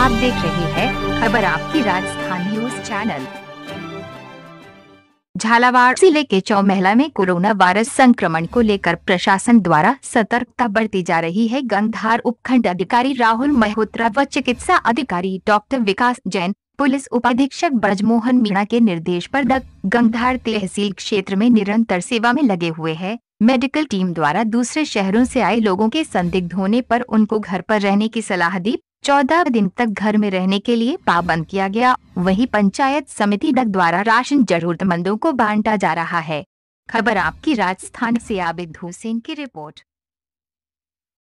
आप देख रहे हैं खबर आपकी राजस्थान न्यूज चैनल झालावाड़ जिले के चौमहला में कोरोना वायरस संक्रमण को लेकर प्रशासन द्वारा सतर्कता बरती जा रही है गंगधार उपखंड अधिकारी राहुल मल्होत्रा व चिकित्सा अधिकारी डॉक्टर विकास जैन पुलिस उपाधीक्षक ब्रजमोहन मीणा के निर्देश पर गंगधार तहसील क्षेत्र में निरंतर सेवा में लगे हुए हैं मेडिकल टीम द्वारा दूसरे शहरों से आए लोगों के संदिग्ध होने पर उनको घर पर रहने की सलाह दी चौदह दिन तक घर में रहने के लिए पाबंद किया गया वही पंचायत समिति डग द्वारा राशन जरूरतमंदों को बांटा जा रहा है खबर आपकी राजस्थान से आबिद हुसैन की रिपोर्ट